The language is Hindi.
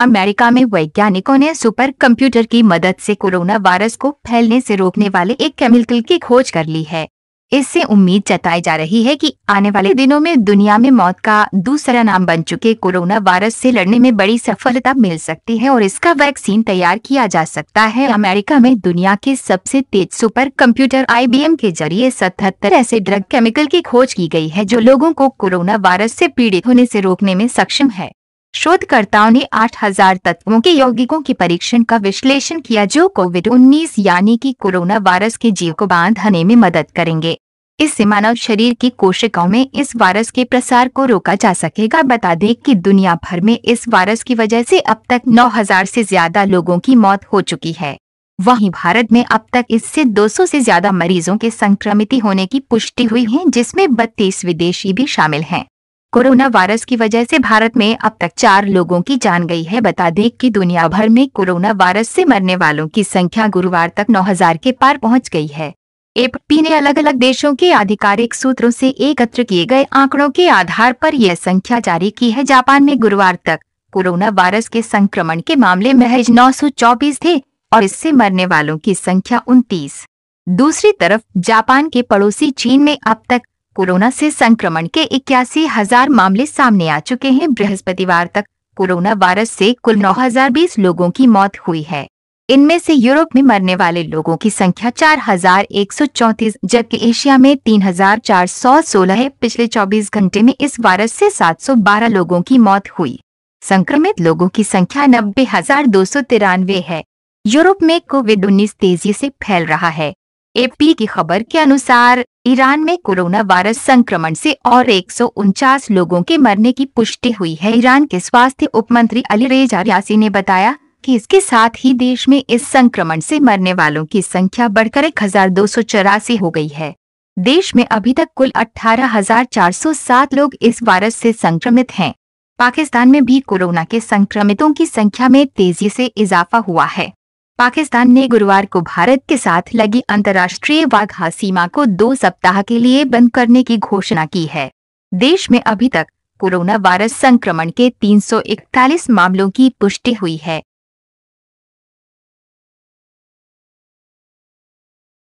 अमेरिका में वैज्ञानिकों ने सुपर कंप्यूटर की मदद से कोरोना वायरस को फैलने से रोकने वाले एक केमिकल की खोज कर ली है इससे उम्मीद जताई जा रही है कि आने वाले दिनों में दुनिया में मौत का दूसरा नाम बन चुके कोरोना वायरस से लड़ने में बड़ी सफलता मिल सकती है और इसका वैक्सीन तैयार किया जा सकता है अमेरिका में दुनिया के सबसे तेज सुपर कंप्यूटर आईबीएम के जरिए सतहत्तर ऐसे ड्रग केमिकल की खोज की गई है जो लोगों को कोरोना वायरस ऐसी पीड़ित होने ऐसी रोकने में सक्षम है शोधकर्ताओं ने 8000 तत्वों के यौगिकों के परीक्षण का विश्लेषण किया जो कोविड 19 यानी कि कोरोना वायरस के जीव को बांधने में मदद करेंगे इससे मानव शरीर की कोशिकाओं में इस वायरस के प्रसार को रोका जा सकेगा बता दें कि दुनिया भर में इस वायरस की वजह से अब तक 9000 से ज्यादा लोगों की मौत हो चुकी है वहीं भारत में अब तक इससे 200 से ज्यादा मरीजों के संक्रमित होने की पुष्टि हुई है जिसमें बत्तीस विदेशी भी शामिल हैं कोरोना वायरस की वजह से भारत में अब तक चार लोगों की जान गई है बता दें कि दुनिया भर में कोरोना वायरस से मरने वालों की संख्या गुरुवार तक 9000 के पार पहुंच गई है एपी ने अलग अलग देशों के आधिकारिक सूत्रों से एकत्र किए गए आंकड़ों के आधार पर यह संख्या जारी की है जापान में गुरुवार तक कोरोना वायरस के संक्रमण के मामले महज नौ थे और इससे मरने वालों की संख्या उनतीस दूसरी तरफ जापान के पड़ोसी चीन में अब तक कोरोना से संक्रमण के इक्यासी हजार मामले सामने आ चुके हैं बृहस्पतिवार तक कोरोना वायरस से कुल 9,020 लोगों की मौत हुई है इनमें से यूरोप में मरने वाले लोगों की संख्या 4,134 जबकि एशिया में 3,416 है पिछले 24 घंटे में इस वायरस से 712 लोगों की मौत हुई संक्रमित लोगों की संख्या नब्बे है यूरोप में कोविड 19 तेजी से फैल रहा है एपी की खबर के अनुसार ईरान में कोरोना वायरस संक्रमण से और एक लोगों के मरने की पुष्टि हुई है ईरान के स्वास्थ्य उप मंत्री अली रेजा यासी ने बताया कि इसके साथ ही देश में इस संक्रमण से मरने वालों की संख्या बढ़कर एक हो गई है देश में अभी तक कुल 18,407 लोग इस वायरस से संक्रमित हैं पाकिस्तान में भी कोरोना के संक्रमितों की संख्या में तेजी से इजाफा हुआ है पाकिस्तान ने गुरुवार को भारत के साथ लगी अंतर्राष्ट्रीय वाघा सीमा को दो सप्ताह के लिए बंद करने की घोषणा की है देश में अभी तक कोरोना वायरस संक्रमण के 341 मामलों की पुष्टि हुई है